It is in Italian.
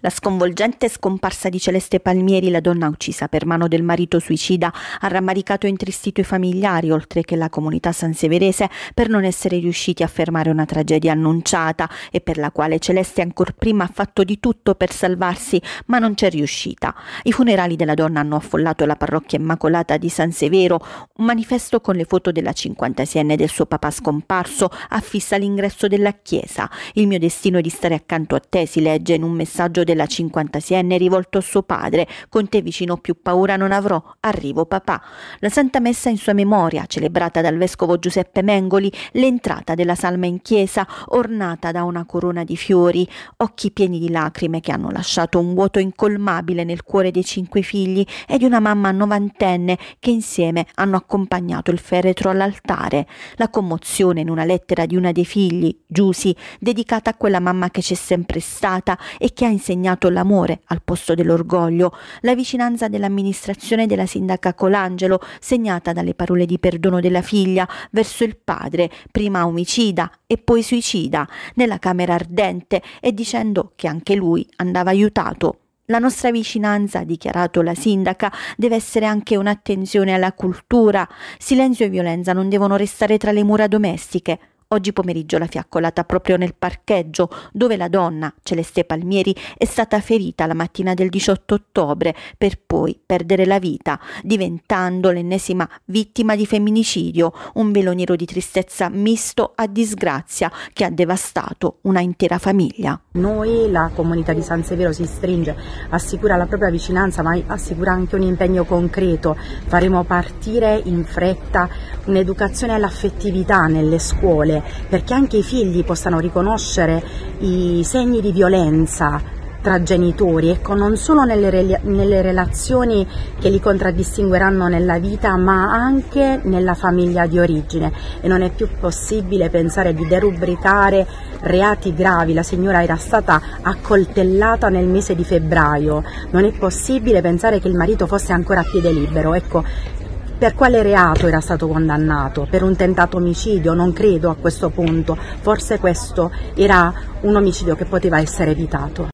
La sconvolgente scomparsa di Celeste Palmieri, la donna uccisa per mano del marito suicida, ha rammaricato e intristito i familiari, oltre che la comunità sanseverese, per non essere riusciti a fermare una tragedia annunciata e per la quale Celeste ancor prima ha fatto di tutto per salvarsi, ma non c'è riuscita. I funerali della donna hanno affollato la parrocchia immacolata di San Severo, un manifesto con le foto della 56enne del suo papà scomparso affissa l'ingresso della chiesa. Il mio destino è di stare accanto a te, si legge in un messaggio della 56enne rivolto a suo padre, con te vicino più paura non avrò, arrivo papà. La Santa Messa in sua memoria, celebrata dal Vescovo Giuseppe Mengoli, l'entrata della salma in chiesa, ornata da una corona di fiori, occhi pieni di lacrime che hanno lasciato un vuoto incolmabile nel cuore dei cinque figli e di una mamma novantenne che insieme hanno accompagnato il feretro all'altare. La commozione in una lettera di una dei figli, Giusi, dedicata a quella mamma che c'è sempre stata e che ha insegnato impegnato l'amore al posto dell'orgoglio, la vicinanza dell'amministrazione della sindaca Colangelo, segnata dalle parole di perdono della figlia verso il padre, prima omicida e poi suicida, nella camera ardente e dicendo che anche lui andava aiutato. La nostra vicinanza, ha dichiarato la sindaca, deve essere anche un'attenzione alla cultura. Silenzio e violenza non devono restare tra le mura domestiche. Oggi pomeriggio la fiaccolata proprio nel parcheggio dove la donna, Celeste Palmieri, è stata ferita la mattina del 18 ottobre per poi perdere la vita, diventando l'ennesima vittima di femminicidio, un velo nero di tristezza misto a disgrazia che ha devastato una intera famiglia. Noi, la comunità di San Severo, si stringe, assicura la propria vicinanza ma assicura anche un impegno concreto. Faremo partire in fretta un'educazione all'affettività nelle scuole perché anche i figli possano riconoscere i segni di violenza tra genitori, ecco, non solo nelle, re nelle relazioni che li contraddistingueranno nella vita, ma anche nella famiglia di origine. E non è più possibile pensare di derubricare reati gravi. La signora era stata accoltellata nel mese di febbraio, non è possibile pensare che il marito fosse ancora a piede libero. Ecco, per quale reato era stato condannato? Per un tentato omicidio? Non credo a questo punto. Forse questo era un omicidio che poteva essere evitato.